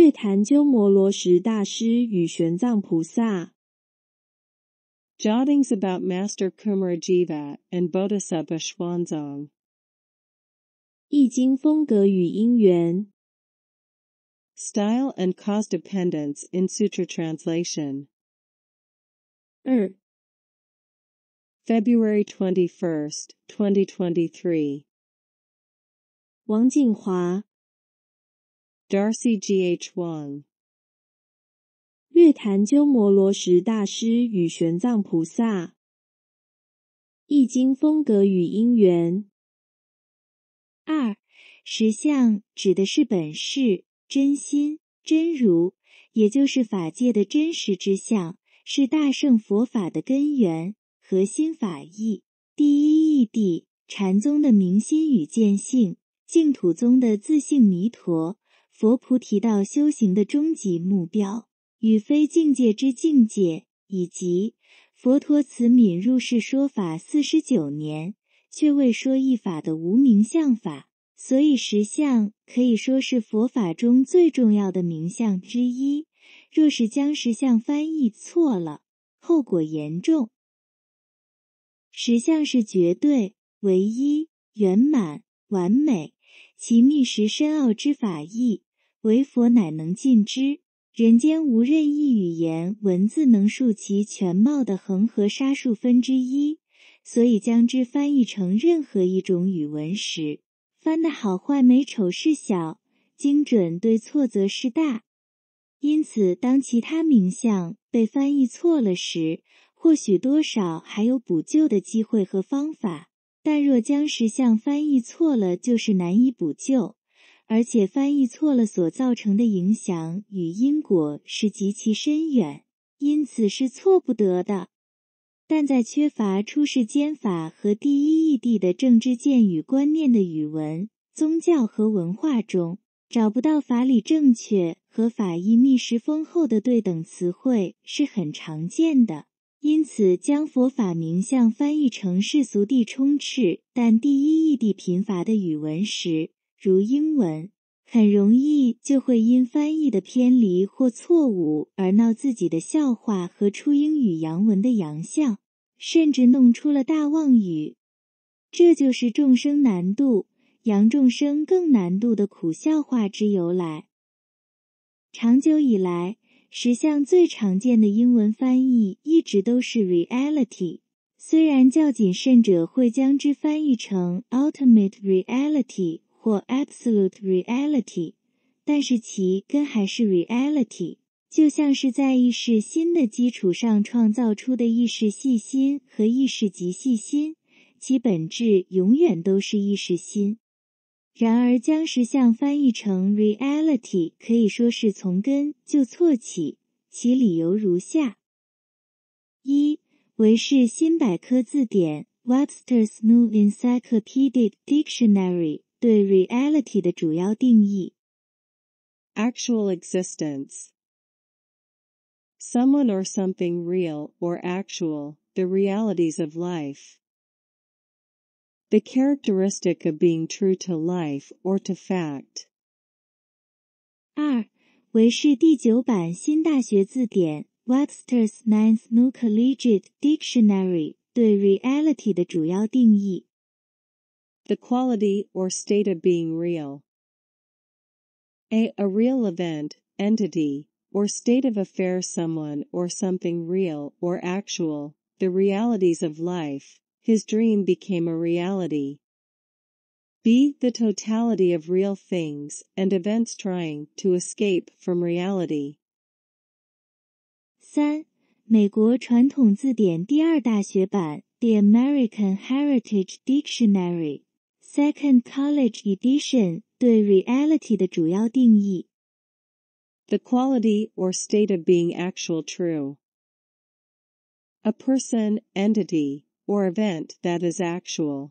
日坛鸠摩罗什大师与玄奘菩萨。Jottings about Master Kumarajiva and Bodhisattva Style and cause dependence in Sutra translation. 二 February 21st, 2023. 王景华 Darcy G H One，略谈鸠摩罗什大师与玄奘菩萨，《易经》风格与因缘。二实相指的是本事、真心真如，也就是法界的真实之相，是大圣佛法的根源、核心法义。第一义谛，禅宗的明心与见性，净土宗的自性弥陀。佛菩提道修行的终极目标，与非境界之境界，以及佛陀慈悯入世说法四十九年，却未说一法的无名相法，所以实相可以说是佛法中最重要的名相之一。若是将实相翻译错了，后果严重。实相是绝对、唯一、圆满、完美，其密实深奥之法义。唯佛乃能尽之。人间无任意语言文字能述其全貌的恒河沙数分之一，所以将之翻译成任何一种语文时，翻的好坏美丑事小，精准对错则是大。因此，当其他名相被翻译错了时，或许多少还有补救的机会和方法；但若将实相翻译错了，就是难以补救。而且翻译错了所造成的影响与因果是极其深远，因此是错不得的。但在缺乏出世间法和第一义谛的政治见与观念的语文、宗教和文化中，找不到法理正确和法义密实丰厚的对等词汇是很常见的。因此，将佛法名相翻译成世俗地充斥但第一义谛贫乏的语文时，如英文，很容易就会因翻译的偏离或错误而闹自己的笑话和出英语洋文的洋相，甚至弄出了大妄语。这就是众生难度、洋众生更难度的苦笑话之由来。长久以来，实相最常见的英文翻译一直都是 “reality”，虽然较谨慎者会将之翻译成 “ultimate reality”。或 absolute reality，但是其根还是 reality，就像是在意识新的基础上创造出的意识细心和意识极细心，其本质永远都是意识心。然而将实相翻译成 reality，可以说是从根就错起。其理由如下：一维氏新百科字典 （Webster's New Encyclopedia Dictionary）。对 reality 的主要定义。Actual existence. Someone or something real or actual, the realities of life. The characteristic of being true to life or to fact. 二，维氏第九版新大学字典 Webster's Ninth New Collegiate Dictionary 对 reality 的主要定义。the quality or state of being real. A. A real event, entity, or state of affair someone or something real or actual, the realities of life, his dream became a reality. B. The totality of real things and events trying to escape from reality. 三、美国传统字典第二大学版 The American Heritage Dictionary Second College Edition 对 reality 的主要定义。The quality or state of being actual true. A person, entity, or event that is actual.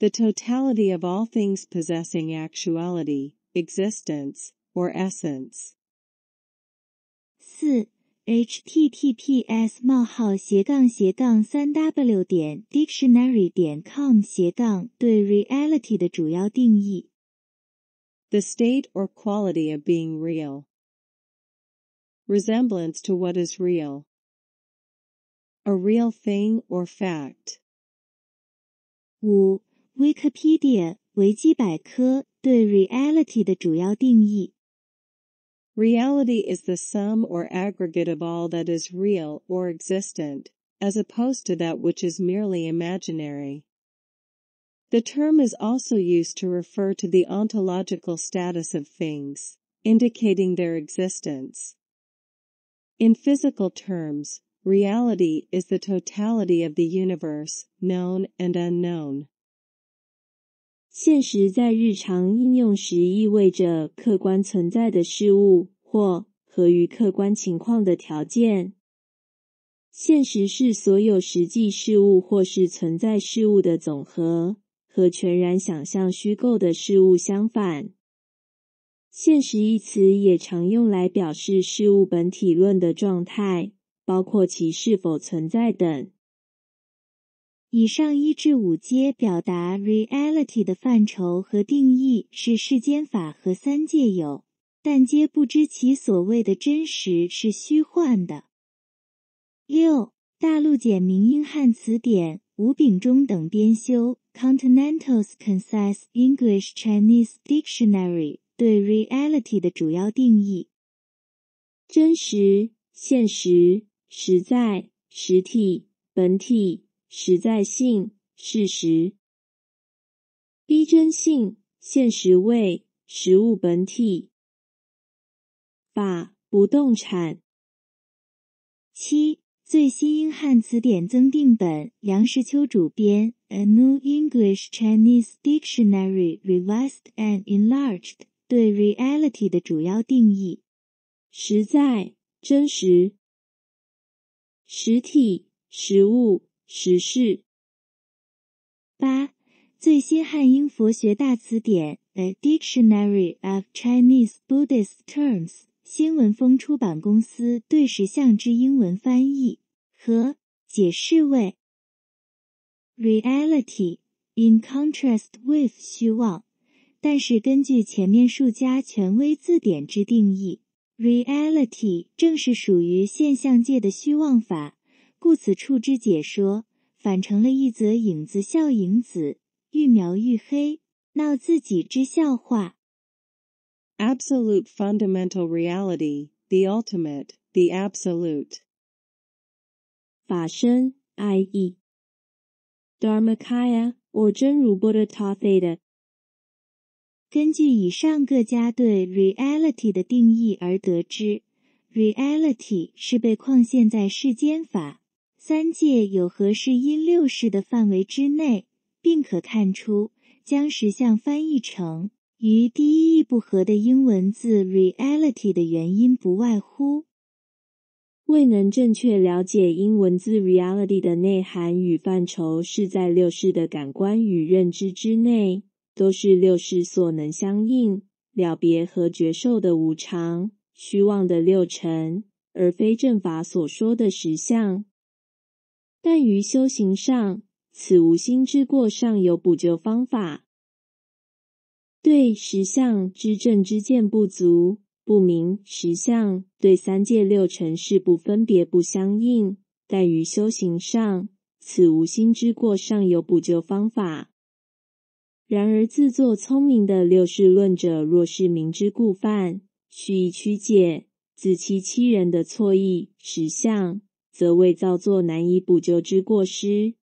The totality of all things possessing actuality, existence, or essence. 四 https: 冒号斜杠斜杠三 w 点 dictionary 点 com 斜杠对 reality 的主要定义。The state or quality of being real. Resemblance to what is real. A real thing or fact. 五 Wikipedia 维基百科对 reality 的主要定义。Reality is the sum or aggregate of all that is real or existent, as opposed to that which is merely imaginary. The term is also used to refer to the ontological status of things, indicating their existence. In physical terms, reality is the totality of the universe, known and unknown. 现实在日常应用时意味着客观存在的事物或合于客观情况的条件。现实是所有实际事物或是存在事物的总和，和全然想象虚构的事物相反。现实一词也常用来表示事物本体论的状态，包括其是否存在等。以上一至五阶表达 “reality” 的范畴和定义是世间法和三界有，但皆不知其所谓的真实是虚幻的。六大陆简明英汉词典吴秉忠等编修《Continentals Concise English-Chinese Dictionary》对 “reality” 的主要定义：真实、现实、实在、实体、本体。实在性、事实、逼真性、现实位、实物本体。八、不动产。七、最新英汉词典增订本，梁实秋主编《A New English-Chinese Dictionary Revised and Enlarged》对 “reality” 的主要定义：实在、真实、实体、实物。实事八最新汉英佛学大词典 a Dictionary of Chinese Buddhist Terms 新闻风出版公司对时相之英文翻译和解释为 reality in contrast with 虚妄。但是根据前面数家权威字典之定义，reality 正是属于现象界的虚妄法。故此处之解说，反成了一则影子笑影子，愈描愈黑，闹自己之笑话。Absolute fundamental reality, the ultimate, the absolute. 法身，i.e. Dharma kaya or 真如 b u d d h a t a t h e t a 根据以上各家对 reality 的定义而得知，reality 是被框限在世间法。三界有合是因六世的范围之内，并可看出将实相翻译成与第一义不合的英文字 reality 的原因，不外乎未能正确了解英文字 reality 的内涵与范畴是在六世的感官与认知之内，都是六世所能相应了别和觉受的无常虚妄的六尘，而非正法所说的实相。但于修行上，此无心之过尚有补救方法。对实相之正之见不足，不明实相，对三界六尘事不分别不相应。但于修行上，此无心之过尚有补救方法。然而自作聪明的六世论者，若是明知故犯，蓄意曲解，自欺欺人的错意实相。则未造作难以补救之过失。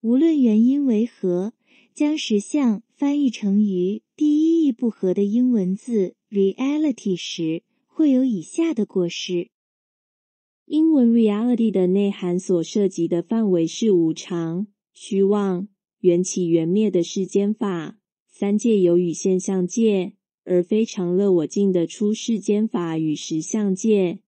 无论原因为何，将实相翻译成与第一义不合的英文字 reality 时，会有以下的过失。英文 reality 的内涵所涉及的范围是无常、虚妄、缘起缘灭的世间法三界有与现象界，而非常乐我净的出世间法与实相界。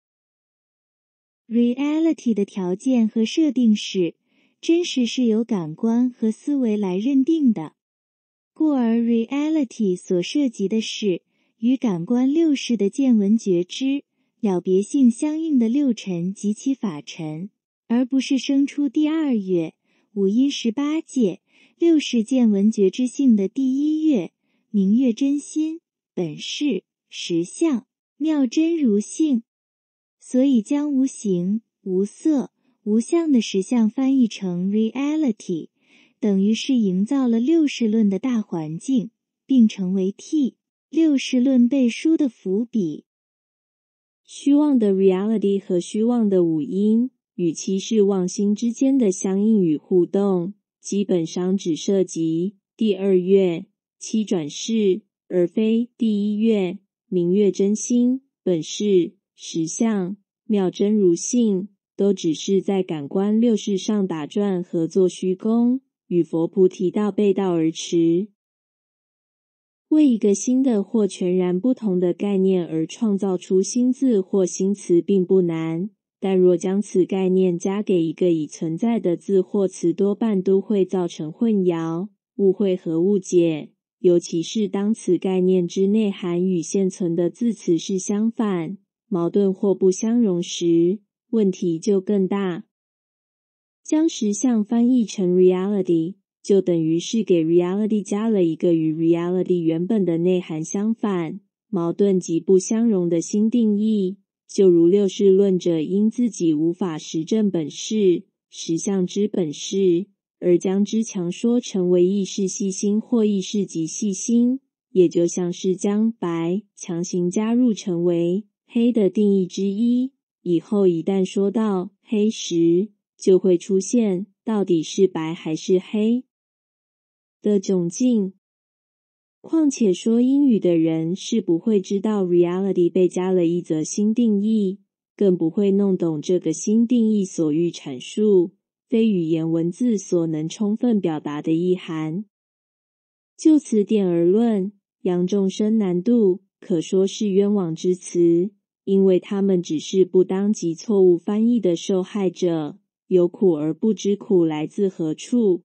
Reality 的条件和设定是，真实是由感官和思维来认定的，故而 Reality 所涉及的是与感官六识的见闻觉知了别性相应的六尘及其法尘，而不是生出第二月五阴十八界六识见闻觉知性的第一月明月真心本事实相妙真如性。所以将无形、无色、无相的实相翻译成 reality，等于是营造了六世论的大环境，并成为 T 六世论背书的伏笔。虚妄的 reality 和虚妄的五音与七世妄心之间的相应与互动，基本上只涉及第二月七转世，而非第一月明月真心本世。实相妙真如性，都只是在感官六识上打转和做虚功，与佛菩提道背道而驰。为一个新的或全然不同的概念而创造出新字或新词，并不难。但若将此概念加给一个已存在的字或词，多半都会造成混淆、误会和误解，尤其是当此概念之内涵与现存的字词是相反。矛盾或不相容时，问题就更大。将实相翻译成 reality，就等于是给 reality 加了一个与 reality 原本的内涵相反、矛盾及不相容的新定义。就如六世论者因自己无法实证本事、实相之本事，而将之强说成为意识细心或意识即细心，也就像是将白强行加入成为。黑的定义之一，以后一旦说到黑时，就会出现到底是白还是黑的窘境。况且说英语的人是不会知道 reality 被加了一则新定义，更不会弄懂这个新定义所欲阐述非语言文字所能充分表达的意涵。就此点而论，杨众生难度。可说是冤枉之词，因为他们只是不当及错误翻译的受害者，有苦而不知苦来自何处。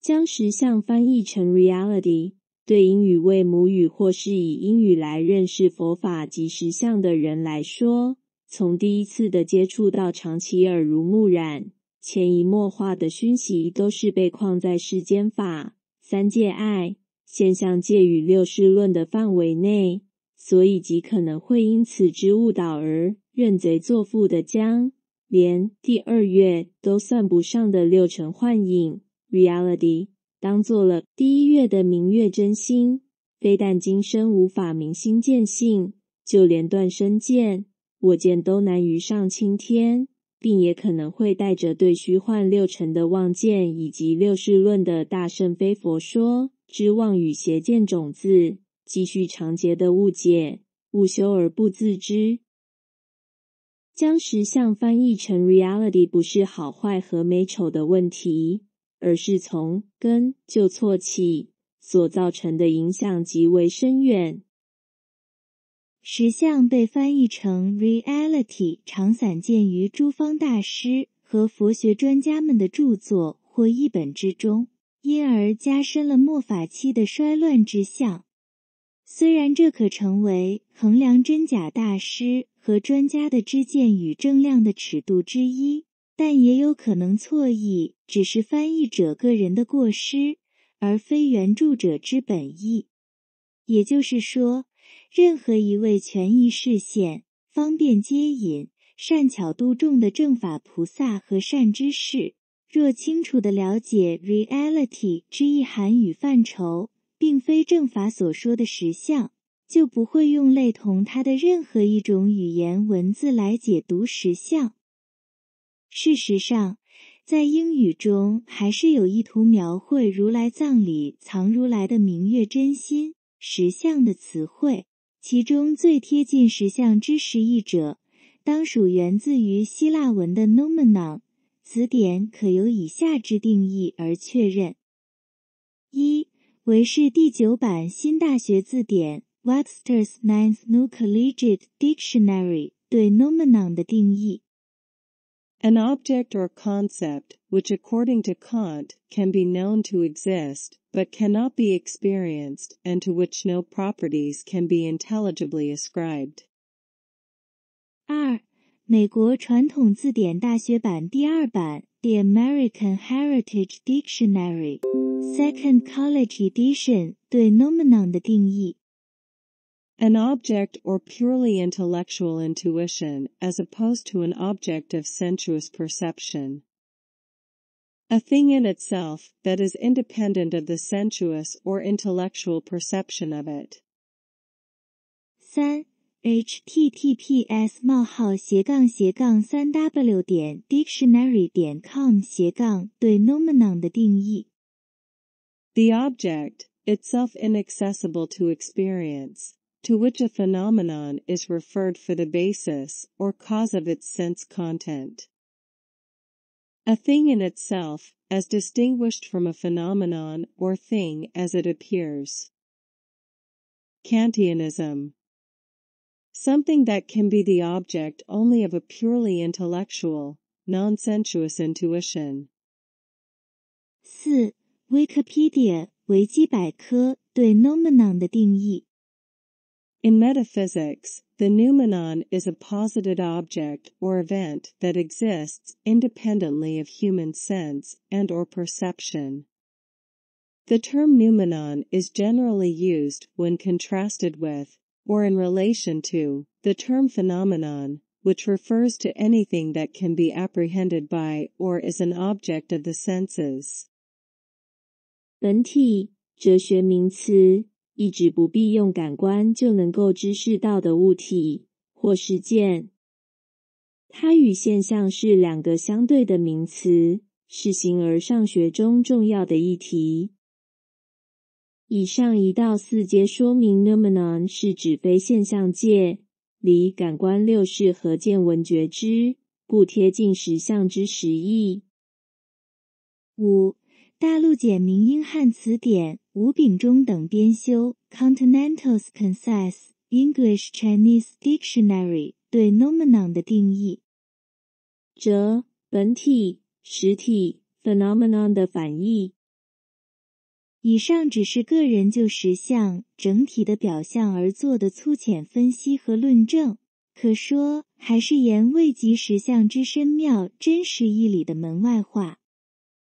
将实相翻译成 reality，对英语为母语或是以英语来认识佛法及实相的人来说，从第一次的接触到长期耳濡目染、潜移默化的熏习，都是被框在世间法三界爱。现象界与六世论的范围内，所以极可能会因此之误导而认贼作父的将连第二月都算不上的六成幻影 （reality） 当做了第一月的明月真心，非但今生无法明心见性，就连断身见我见都难于上青天，并也可能会带着对虚幻六尘的妄见以及六世论的大圣非佛说。之妄语邪见种子，积蓄长劫的误解，误修而不自知，将实相翻译成 reality 不是好坏和美丑的问题，而是从根就错起，所造成的影响极为深远。实相被翻译成 reality，常散见于诸方大师和佛学专家们的著作或译本之中。因而加深了末法期的衰乱之象。虽然这可成为衡量真假大师和专家的知见与正量的尺度之一，但也有可能错意只是翻译者个人的过失，而非原著者之本意。也就是说，任何一位权宜事现、方便接引、善巧度众的正法菩萨和善知识。若清楚地了解 reality 之意涵与范畴，并非正法所说的实相，就不会用类同它的任何一种语言文字来解读实相。事实上，在英语中还是有意图描绘如来藏里藏如来的明月真心实相的词汇，其中最贴近实相之实义者，当属源自于希腊文的 noumenon。词典可由以下之定义而确认：一、为是第九版新大学字典 （Webster's Ninth New Collegiate Dictionary） 对 “nomenon” 的定义：an object or concept which, according to Kant, can be known to exist but cannot be experienced and to which no properties can be intelligibly ascribed. 二 the American Heritage Dictionary Second College Edition 对 nomenon 的定义。An object or purely intellectual intuition as opposed to an object of sensuous perception. A thing in itself that is independent of the sensuous or intellectual perception of it. 三 https: 冒号斜杠斜杠三 w 点 dictionary 点 com 斜杠对 nomenon 的定义。The object, itself inaccessible to experience, to which a phenomenon is referred for the basis or cause of its sense content. A thing in itself, as distinguished from a phenomenon or thing as it appears. Kantianism Something that can be the object only of a purely intellectual, non sensuous intuition. 四维基百科对的定义。In metaphysics, the noumenon is a posited object or event that exists independently of human sense and or perception. The term noumenon is generally used when contrasted with or in relation to, the term phenomenon, which refers to anything that can be apprehended by or is an object of the senses. 本体哲学名词意指不必用感官就能够知识到的物体或事件。它与现象是两个相对的名词，是形而上学中重要的议题。以上一到四节说明 n o m e n o n 是指非现象界，离感官六识和见闻觉知，故贴近实相之实义。五大陆简明英汉词典吴秉忠等编修，Continentals Concise English-Chinese Dictionary 对 n o m e n o n 的定义：哲本体实体，phenomenon 的反义。以上只是个人就实相整体的表象而做的粗浅分析和论证，可说还是言未及实相之深妙真实义理的门外话。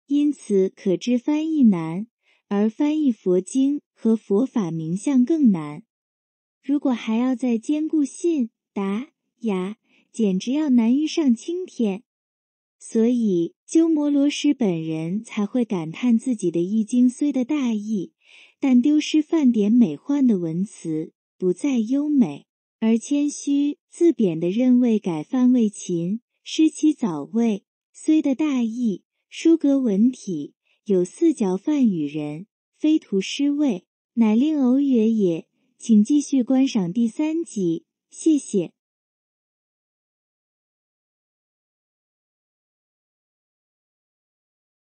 因此可知翻译难，而翻译佛经和佛法名相更难。如果还要再兼顾信、达、雅，简直要难于上青天。所以鸠摩罗什本人才会感叹自己的《易经》虽得大意，但丢失范典美幻的文辞，不再优美；而谦虚自贬的认为改范为秦，失其早味，虽得大意，疏格文体，有四嚼范与人，非徒失味，乃令偶也也。请继续观赏第三集，谢谢。